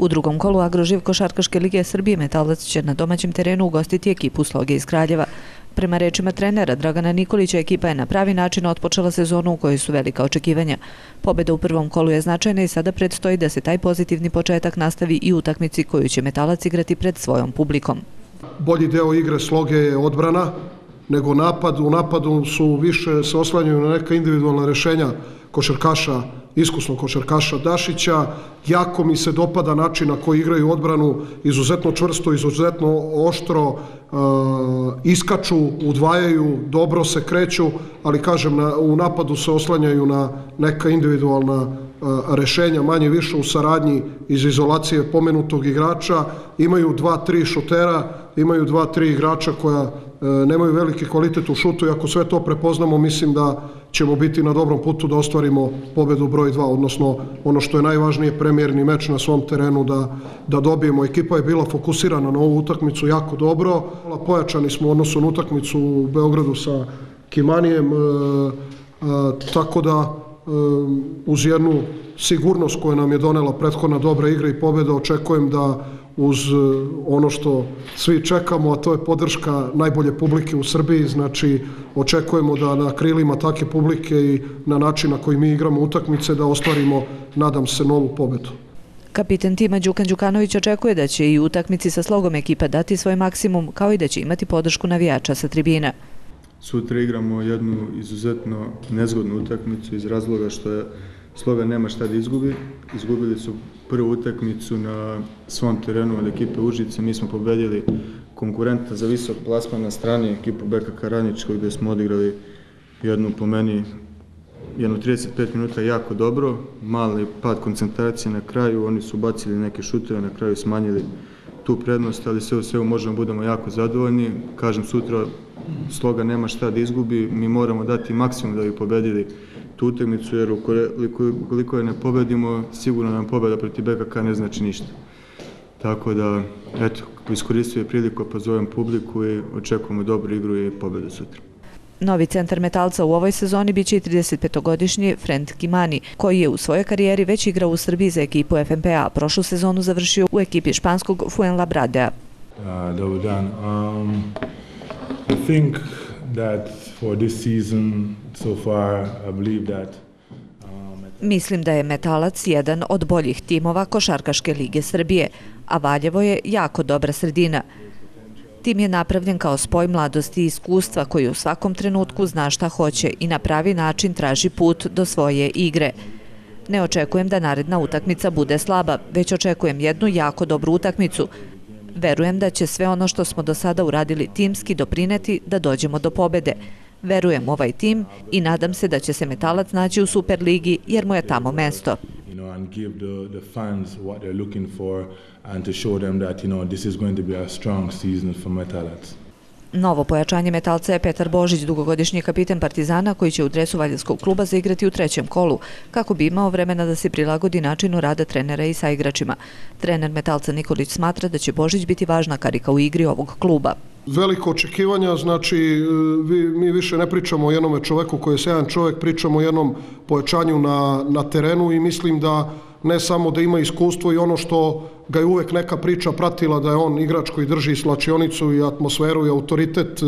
U drugom kolu Agroživ Košarkaške lige Srbije Metalac će na domaćem terenu ugostiti ekipu Sloge iz Kraljeva. Prema rečima trenera Dragana Nikolića, ekipa je na pravi način otpočela sezonu u kojoj su velika očekivanja. Pobeda u prvom kolu je značajna i sada predstoji da se taj pozitivni početak nastavi i utakmici koju će Metalac igrati pred svojom publikom. Bolji deo igre Sloge je odbrana, nego napad. U napadu su više se oslanjuju na neka individualna rešenja, košarkaša, iskusnog košarkaša Dašića. Jako mi se dopada način na koji igraju odbranu izuzetno čvrsto, izuzetno oštro, e, iskaču, udvajaju, dobro se kreću, ali kažem, na, u napadu se oslanjaju na neka individualna e, rešenja manje više u saradnji iz izolacije pomenutog igrača imaju dva, tri šutera imaju dva, tri igrača koja e, nemaju veliki kvalitet u šutu i ako sve to prepoznamo mislim da ćemo biti na dobrom putu da ostvarimo pobedu broj 2, odnosno ono što je najvažnije, premjerni meč na svom terenu da, da dobijemo. Ekipa je bila fokusirana na ovu utakmicu jako dobro. Pojačani smo odnosno na utakmicu u Beogradu sa Kimanijem, e, e, tako da e, uz jednu sigurnost koja nam je donela prethodna dobra igra i pobjeda, očekujem da uz e, ono što svi čekamo, a to je podrška najbolje publike u Srbiji, znači očekujemo da na krilima takve publike i na način na koji mi igramo utakmice da ostvarimo, nadam se, novu pobedu. Kapiten tima Đukan Đukanović očekuje da će i utakmici sa slogom ekipa dati svoj maksimum, kao i da će imati podršku navijača sa tribina. Sutra igramo jednu izuzetno nezgodnu utakmicu iz razloga što je Sloga nema šta da izgubi. Izgubili su prvu utakmicu na svom terenu od ekipe Užice. Mi smo pobedili konkurenta za visok plasman na strani ekipu Beka Karanička gde smo odigrali jednu po meni jednu 35 minuta jako dobro. Mali pad koncentracije na kraju. Oni su bacili neke šutere, na kraju smanjili tu prednost, ali sve u svemu možemo budemo jako zadovoljni. Kažem, sutra sloga nema šta da izgubi. Mi moramo dati maksimum da bi pobedili tu utakmicu, jer ukoliko, ukoliko je ne pobedimo, sigurno nam pobeda proti BKK ne znači ništa. Tako da, eto, iskoristio je priliku, pa zovem publiku i očekujemo dobru igru i pobedu sutra. Novi centar metalca u ovoj sezoni biće i 35-godišnji Friend Kimani, koji je u svojoj karijeri već igrao u Srbiji za ekipu FNPA. Prošlu sezonu završio u ekipi španskog Fuenla Bradea. dobar dan. Um, I think that for this season so far I believe that uh, Mislim da je Metalac jedan od boljih timova Košarkaške lige Srbije, a Valjevo je jako dobra sredina. Tim je napravljen kao spoj mladosti i iskustva koji u svakom trenutku zna šta hoće i na pravi način traži put do svoje igre. Ne očekujem da naredna utakmica bude slaba, već očekujem jednu jako dobru utakmicu, Verujem da će sve ono što smo do sada uradili timski doprineti da dođemo do pobede. Verujem ovaj tim i nadam se da će se metalac naći u Superligi jer mu je tamo mesto. Novo pojačanje metalca je Petar Božić, dugogodišnji kapitan Partizana, koji će u dresu Valjanskog kluba zaigrati u trećem kolu, kako bi imao vremena da se prilagodi načinu rada trenera i saigračima. Trener metalca Nikolić smatra da će Božić biti važna karika u igri ovog kluba. Veliko očekivanja, znači e, mi više ne pričamo o jednom čoveku koji je sedan čovek, pričamo o jednom pojačanju na, na terenu i mislim da ne samo da ima iskustvo i ono što ga je uvek neka priča pratila da je on igrač koji drži slačionicu i atmosferu i autoritet e,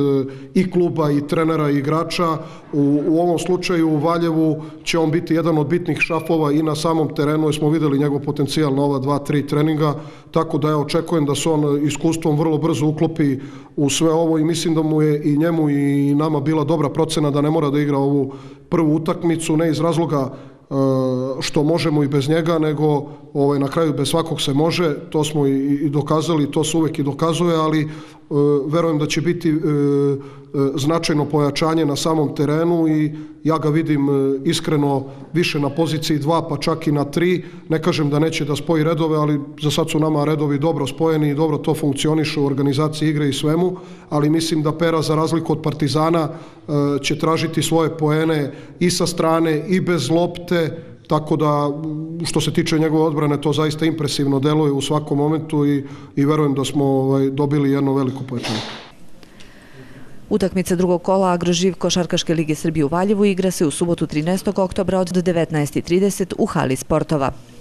i kluba i trenera i igrača u, u ovom slučaju u Valjevu će on biti jedan od bitnih šafova i na samom terenu i smo videli njegov potencijal na ova dva, tri treninga tako da ja očekujem da se on iskustvom vrlo brzo uklopi u sve ovo i mislim da mu je i njemu i nama bila dobra procena da ne mora da igra ovu prvu utakmicu ne iz razloga e, što možemo i bez njega, nego ovaj, na kraju bez svakog se može, to smo i, i dokazali, to se uvek i dokazuje, ali e, verujem da će biti e, e, značajno pojačanje na samom terenu i ja ga vidim e, iskreno više na poziciji dva, pa čak i na tri, ne kažem da neće da spoji redove, ali za sad su nama redovi dobro spojeni i dobro to funkcioniše u organizaciji igre i svemu, ali mislim da Pera za razliku od Partizana e, će tražiti svoje poene i sa strane i bez lopte, Tako da, što se tiče njegove odbrane, to zaista impresivno deluje u svakom momentu i, i verujem da smo ovaj, dobili jedno veliko pojačanje. Utakmice drugog kola Agroživ Košarkaške lige Srbije u Valjevu igra se u subotu 13. oktobra od 19.30 u hali sportova.